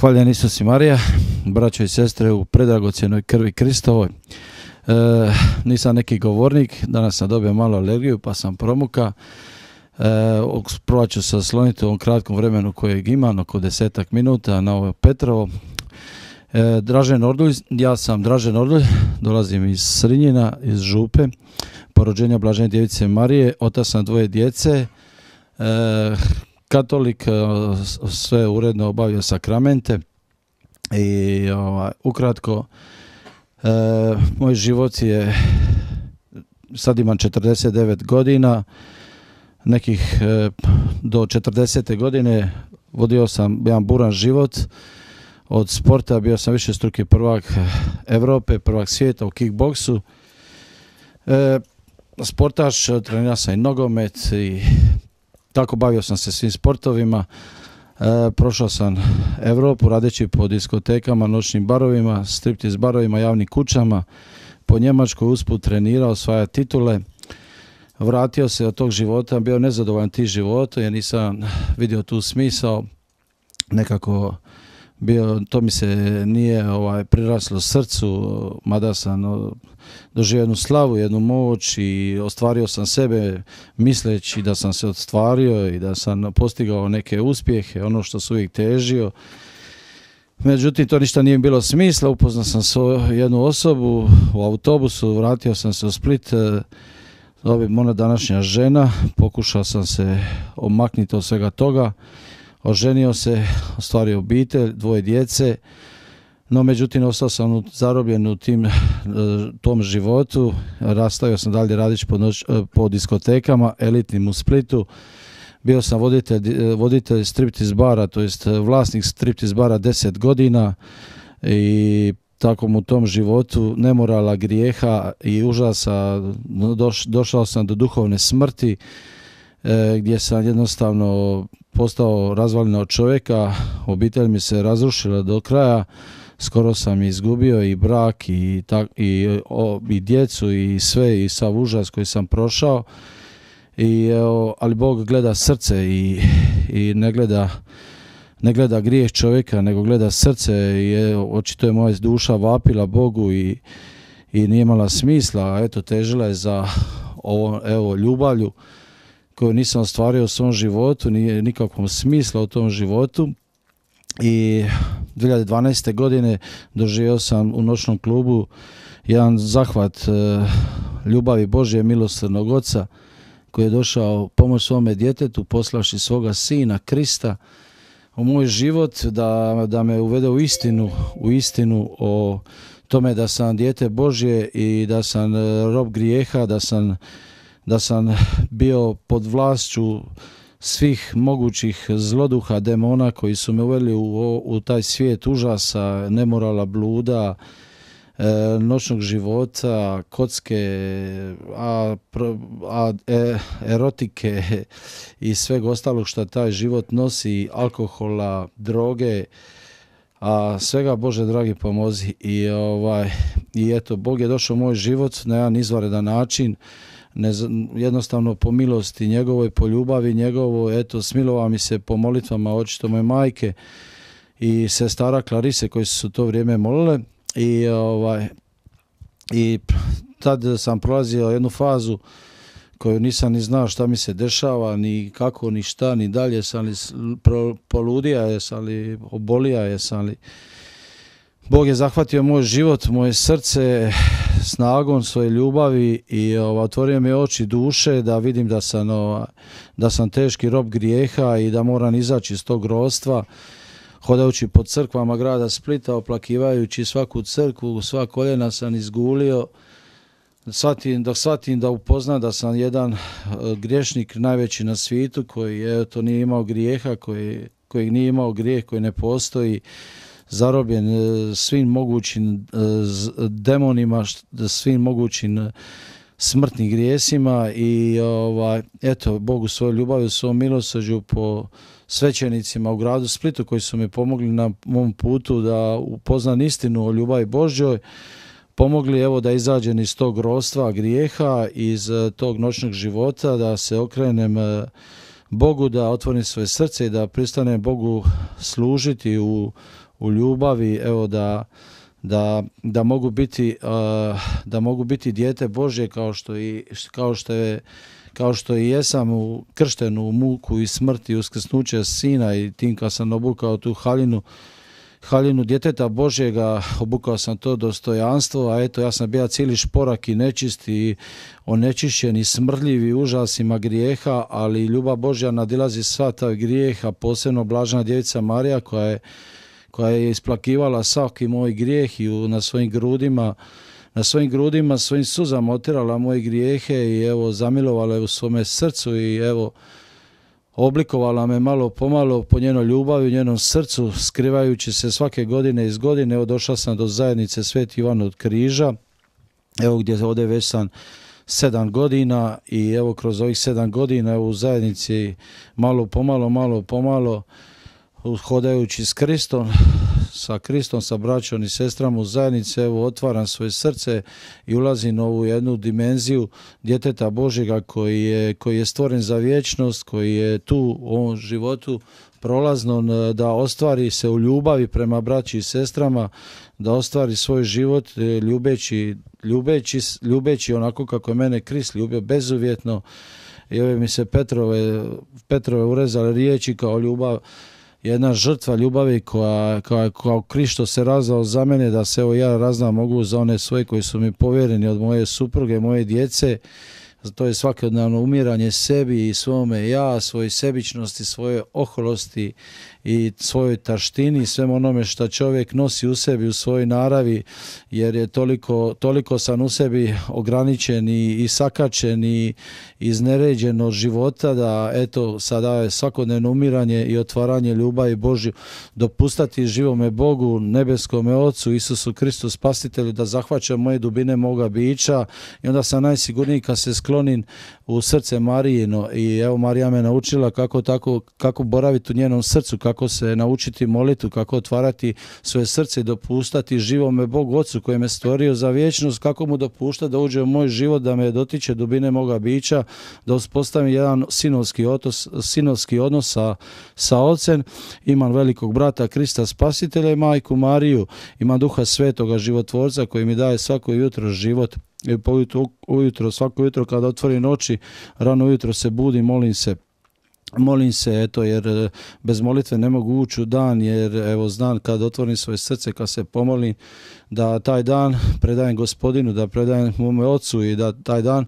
Hvaljen Isus i Marija, braćo i sestre u predragocjenoj krvi Kristovoj. E, nisam neki govornik, danas sam dobio malo alergiju pa sam promuka. E, ću se osloniti u ovom kratkom vremenu kojeg imam, oko desetak minuta na ovo Petrovo. E, Dražen Ordulj, ja sam Dražen Ordulj, dolazim iz Srinjina, iz Župe, porođenja Blažene Djevice Marije, otac sam dvoje djece, e, katolik, e, sve uredno obavio sakramente i ovaj, ukratko e, moj život je sad imam 49 godina nekih e, do 40. godine vodio sam jedan buran život od sporta bio sam više struki prvak Europe, prvak svijeta u kickboksu e, sportaš, trenirao sam i nogomet i tako bavio sam se svim sportovima. E, prošao sam Europu radeći po diskotekama, noćnim barovima, striptiz barovima, javnim kućama. Po Njemačkoj usput trenirao, svoje titule. Vratio se od tog života, bio nezadovoljan ti životom, jer nisam vidio tu smisao. Nekako bio, to mi se nije ovaj, priraslo srcu, mada sam no, doživio jednu slavu, jednu moć i ostvario sam sebe misleći da sam se ostvario i da sam postigao neke uspjehe, ono što su uvijek težio. Međutim, to ništa nije bilo smisla, upoznao sam jednu osobu u autobusu, vratio sam se u Split, dobim e, ona današnja žena, pokušao sam se omakniti od svega toga Oženio se, ostvario obitelj, dvoje djece, no međutim ostao sam zarobljen u tim, eh, tom životu, rastavio sam dalje radić po, noć, eh, diskotekama, elitnim u Splitu, bio sam voditelj, eh, voditelj striptiz bara, to jest vlasnik striptiz bara 10 godina i tako u tom životu nemorala grijeha i užasa došao sam do duhovne smrti gdje sam jednostavno postao razvaljeno od čovjeka, obitelj mi se razrušila do kraja, skoro sam izgubio i brak i, djecu i sve i sav užas koji sam prošao. I, ali Bog gleda srce i, i ne gleda ne grijeh čovjeka, nego gleda srce i očito je moja duša vapila Bogu i, i nije imala smisla, a eto težila je za ovo, evo, ljubavlju koju nisam ostvario u svom životu, nije nikakvom smisla u tom životu. I 2012. godine doživio sam u noćnom klubu jedan zahvat e, ljubavi Božje milosrdnog oca koji je došao pomoć svome djetetu, poslavši svoga sina Krista u moj život da, da me uvede u istinu, u istinu o tome da sam dijete Božje i da sam e, rob grijeha, da sam da sam bio pod vlašću svih mogućih zloduha demona koji su me uveli u, taj svijet užasa, nemorala bluda, e, noćnog života, kocke, a, a e, erotike i sveg ostalog što taj život nosi, alkohola, droge, a svega Bože dragi pomozi i ovaj i eto Bog je došao u moj život na jedan izvanredan način ne, jednostavno po milosti njegovoj, po ljubavi njegovoj, eto smilova mi se po molitvama očito moje majke i sestara Klarise koji su to vrijeme molile i ovaj i tad sam prolazio jednu fazu koju nisam ni znao šta mi se dešava, ni kako, ni šta, ni dalje, sam li poludija, jesam li obolija, jesam li... Bog je zahvatio moj život, moje srce, snagom svoje ljubavi i ovaj, otvorio mi oči duše da vidim da sam, ovaj, da sam teški rob grijeha i da moram izaći iz tog rostva hodajući po crkvama grada Splita, oplakivajući svaku crkvu, sva koljena sam izgulio, shvatim, dok shvatim da upoznam da sam jedan eh, griješnik najveći na svijetu koji je, to nije imao grijeha, koji, koji nije imao grijeh, koji ne postoji, zarobljen e, svim mogućim e, demonima, svim mogućim e, smrtnim grijesima i ovaj, eto, Bogu svoju ljubav i svoju milosađu po svećenicima u gradu Splitu koji su mi pomogli na mom putu da upoznam istinu o ljubavi Božjoj, pomogli evo da izađem iz tog rostva grijeha, iz tog noćnog života, da se okrenem Bogu, da otvorim svoje srce i da pristanem Bogu služiti u u ljubavi, evo da, da, da mogu biti, eh, da mogu biti dijete Božje kao što, i, kao što je kao što i jesam u krštenu u muku i smrti i uskrsnuće sina i tim kad sam obukao tu halinu halinu djeteta Božjega, obukao sam to dostojanstvo, a eto ja sam bio cijeli šporak i nečisti i onečišćen i smrdljiv i užasima grijeha, ali ljubav Božja nadilazi sva ta grijeha, posebno Blažna djevica Marija koja je koja je isplakivala svaki moj grijeh i na svojim grudima na svojim grudima, svojim suzama otirala moje grijehe i evo zamilovala je u svome srcu i evo oblikovala me malo pomalo po njenoj ljubavi, u njenom srcu, skrivajući se svake godine iz godine. Evo došla sam do zajednice Sveti Ivan od Križa, evo gdje ovdje već sam sedam godina i evo kroz ovih sedam godina u zajednici malo pomalo, malo pomalo Hodajući s Kristom, sa Kristom, sa braćom i sestrama u zajednice, evo otvaram svoje srce i ulazim u jednu dimenziju djeteta Božega koji je, koji je stvoren za vječnost, koji je tu u ovom životu prolazno e, da ostvari se u ljubavi prema braći i sestrama, da ostvari svoj život e, ljubeći, ljubeći, ljubeći onako kako je mene Krist ljubio bezuvjetno i ove mi se Petrove, Petrove urezale riječi kao ljubav jedna žrtva ljubavi koja, kao kao Krišto se razao za mene da se evo ja razna mogu za one svoje koji su mi povjereni od moje supruge, moje djece to je svakodnevno umiranje sebi i svome ja, svoje sebičnosti, svoje oholosti i svojoj taštini, Sve onome što čovjek nosi u sebi, u svojoj naravi, jer je toliko, toliko sam u sebi ograničen i, i sakačen i izneređen od života da eto sada je svakodnevno umiranje i otvaranje ljubavi Božju dopustati živome Bogu, nebeskome Ocu, Isusu Kristu, Spasitelju, da zahvaća moje dubine moga bića i onda sam najsigurniji kad se klonin u srce Marijino i evo Marija me naučila kako tako kako boraviti u njenom srcu, kako se naučiti molitu, kako otvarati svoje srce i dopustati živome Bog Ocu koji me stvorio za vječnost, kako mu dopušta da uđe u moj život, da me dotiče dubine moga bića, da uspostavim jedan sinovski, otos, sinovski odnos sa, sa ocem. Imam velikog brata Krista Spasitelja i majku Mariju. Imam duha svetoga životvorca koji mi daje svako jutro život E, po pa ujutro, svako jutro kada otvorim oči, rano ujutro se budim, molim se, molim se eto jer e, bez molitve ne mogu ući u dan jer evo znam kad otvorim svoje srce kad se pomolim da taj dan predajem gospodinu da predajem mome ocu i da taj dan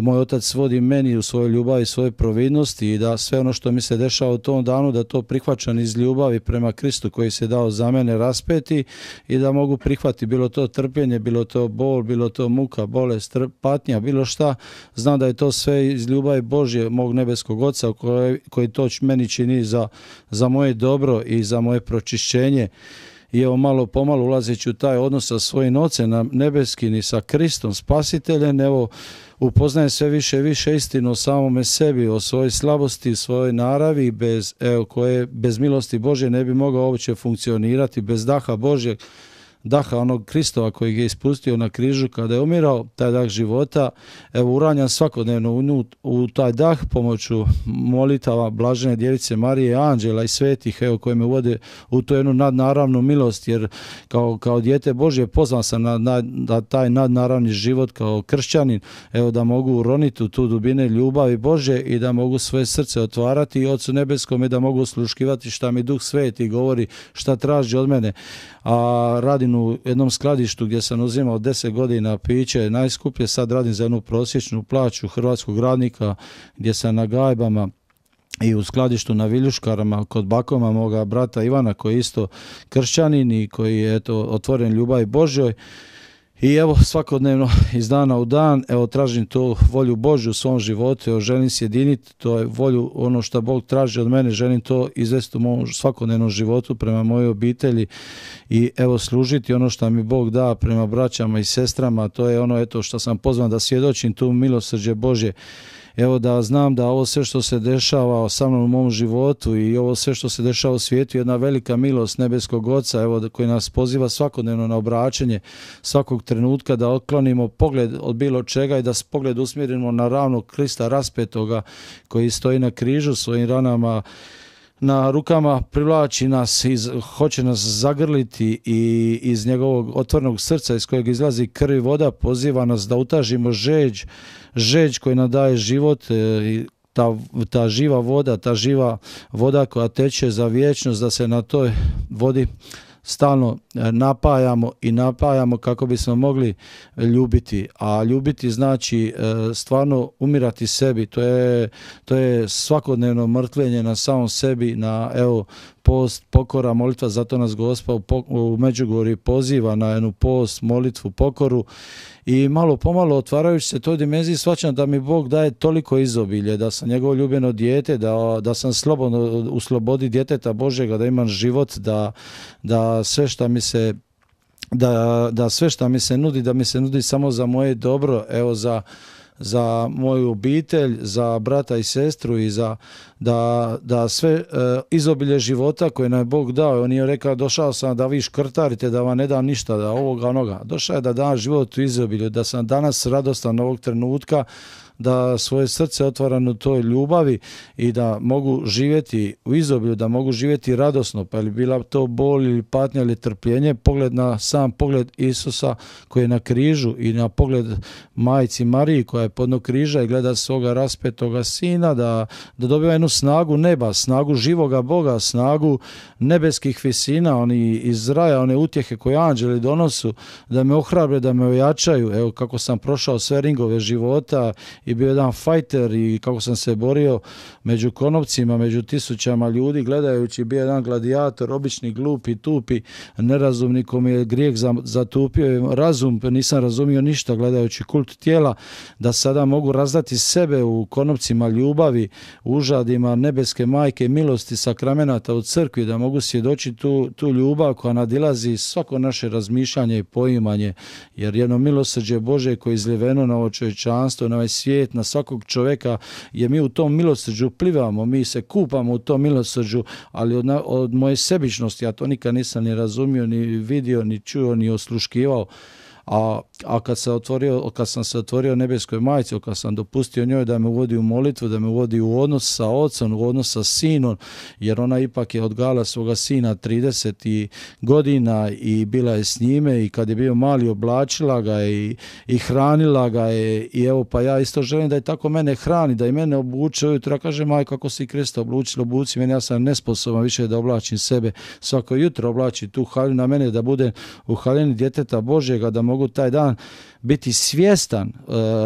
moj otac svodi meni u svojoj ljubavi i svoje providnosti i da sve ono što mi se dešava u tom danu da to prihvaćam iz ljubavi prema Kristu koji se dao za mene raspeti i da mogu prihvati bilo to trpljenje, bilo to bol, bilo to muka, bolest, patnja, bilo šta. Znam da je to sve iz ljubavi Božje, mog nebeskog oca koji, to meni čini za, za moje dobro i za moje pročišćenje i evo malo pomalo ulazeći u taj odnos sa svojim ocem nebeski i sa Kristom spasiteljem, evo upoznajem sve više i više istinu o samome sebi, o svojoj slabosti, svojoj naravi, bez, evo, koje bez milosti Bože ne bi mogao uopće funkcionirati, bez daha Božjeg, daha onog Kristova koji je ispustio na križu kada je umirao, taj dah života, evo uranjam svakodnevno u, u taj dah pomoću molitava Blažene Djevice Marije, Anđela i Svetih, evo koji me vode u to jednu nadnaravnu milost, jer kao, kao dijete Božje pozvan sam na, taj nadnaravni život kao kršćanin, evo da mogu uroniti u tu dubine ljubavi Bože i da mogu svoje srce otvarati i Otcu Nebeskom i da mogu sluškivati šta mi Duh Sveti govori, šta traži od mene, a radim u jednom skladištu gdje sam uzimao 10 godina piće najskuplje, sad radim za jednu prosječnu plaću hrvatskog radnika gdje sam na gajbama i u skladištu na Viljuškarama kod bakoma moga brata Ivana koji je isto kršćanin i koji je eto, otvoren ljubavi Božoj i evo svakodnevno iz dana u dan, evo tražim tu volju Božju u svom životu, evo želim sjediniti, to je volju ono što Bog traži od mene, želim to izvesti u mom svakodnevnom životu prema mojoj obitelji i evo služiti ono što mi Bog da prema braćama i sestrama, to je ono eto što sam pozvan da svjedočim tu milosrđe Božje evo da znam da ovo sve što se dešava sa mnom u mom životu i ovo sve što se dešava u svijetu je jedna velika milost nebeskog oca evo koji nas poziva svakodnevno na obraćanje svakog trenutka da otklonimo pogled od bilo čega i da pogled usmjerimo na ravnog Krista raspetoga koji stoji na križu svojim ranama na rukama privlači nas, iz, hoće nas zagrliti i iz njegovog otvornog srca iz kojeg izlazi krv i voda poziva nas da utažimo žeđ, žeđ koji nam daje život e, i ta, ta živa voda, ta živa voda koja teče za vječnost, da se na toj vodi stalno e, napajamo i napajamo kako bismo mogli ljubiti. A ljubiti znači e, stvarno umirati sebi, to je, to je svakodnevno mrtvenje na samom sebi, na evo post, pokora, molitva, zato nas Gospa u, u Međugorju poziva na jednu post, molitvu, pokoru i malo pomalo otvarajući se toj dimenziji shvaćam da mi Bog daje toliko izobilje, da sam njegovo ljubljeno dijete, da, da sam slobodno u slobodi djeteta Božega, da imam život, da, da sve što mi se da, da sve što mi se nudi, da mi se nudi samo za moje dobro, evo za za moju obitelj, za brata i sestru i za, da, da sve e, izobilje života koje nam je Bog dao, on je rekao došao sam da vi škrtarite, da vam ne dam ništa, da ovoga onoga. Došao je da dam život u izobilju, da sam danas radostan ovog trenutka, da svoje srce otvaram u toj ljubavi i da mogu živjeti u izobilju, da mogu živjeti radosno, pa je bila to bol ili patnja ili trpljenje, pogled na sam pogled Isusa koji je na križu i na pogled majci Mariji koja je podno križa i gleda svoga raspetoga sina, da, da dobiva jednu snagu neba, snagu živoga Boga, snagu nebeskih visina, oni iz raja, one utjehe koje anđeli donosu, da me ohrabre, da me ojačaju. Evo kako sam prošao sve ringove života i bio jedan fajter i kako sam se borio među konopcima, među tisućama ljudi, gledajući bio jedan gladijator, obični, glupi, tupi, nerazumni je grijeh zatupio razum, nisam razumio ništa gledajući kult tijela, da sada mogu razdati sebe u konopcima ljubavi, užadi ima nebeske majke, milosti sakramenata u crkvi, da mogu svjedočiti tu, tu ljubav koja nadilazi svako naše razmišljanje i poimanje, jer jedno milosrđe Bože koje je izljeveno na ovo čovječanstvo, na ovaj svijet, na svakog čovjeka, jer mi u tom milosrđu plivamo, mi se kupamo u tom milosrđu, ali od, od moje sebičnosti, ja to nikad nisam ni razumio, ni vidio, ni čuo, ni osluškivao, a, a kad, se otvorio, kad sam se otvorio nebeskoj majci, kad sam dopustio njoj da me uvodi u molitvu, da me uvodi u odnos sa ocem, u odnos sa sinom, jer ona ipak je odgala svoga sina 30 godina i bila je s njime i kad je bio mali oblačila ga i, i hranila ga je i evo pa ja isto želim da je tako mene hrani, da i mene obuče ujutro. Ja kažem, kako si Krista oblučila, obuci mene, ja sam nesposoban više da oblačim sebe. Svako jutro oblači tu haljinu na mene, da bude u haljeni djeteta Božjega, da me mogu taj dan biti svjestan e,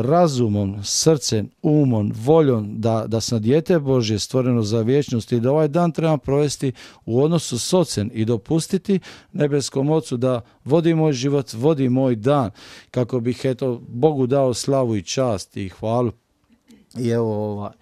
razumom, srcem, umom, voljom da, da sam dijete Božje stvoreno za vječnost i da ovaj dan trebam provesti u odnosu s ocen i dopustiti nebeskom ocu da vodi moj život, vodi moj dan kako bih eto Bogu dao slavu i čast i hvalu i evo ovaj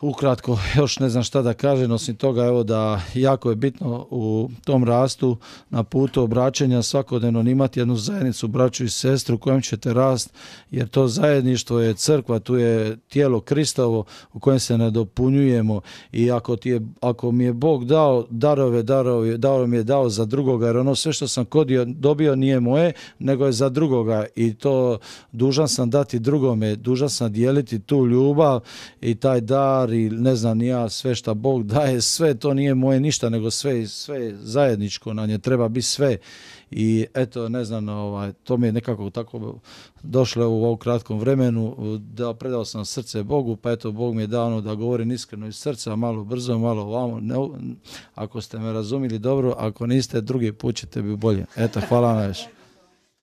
Ukratko, još ne znam šta da kažem, osim toga evo da jako je bitno u tom rastu na putu obraćanja svakodnevno imati jednu zajednicu, braću i sestru kojem ćete rast, jer to zajedništvo je crkva, tu je tijelo Kristovo u kojem se ne dopunjujemo i ako, ti je, ako mi je Bog dao darove, darove, dao mi je dao za drugoga, jer ono sve što sam kodio, dobio nije moje, nego je za drugoga i to dužan sam dati drugome, dužan sam dijeliti tu ljubav i taj dar stvari, ne znam ni ja sve šta Bog daje, sve to nije moje ništa, nego sve, sve zajedničko nam je, treba biti sve. I eto, ne znam, ovaj, to mi je nekako tako došlo u ovom kratkom vremenu, da predao sam srce Bogu, pa eto, Bog mi je dao ono da govorim iskreno iz srca, malo brzo, malo ovamo. ako ste me razumili dobro, ako niste, drugi put ćete bi bolje. Eto, hvala vam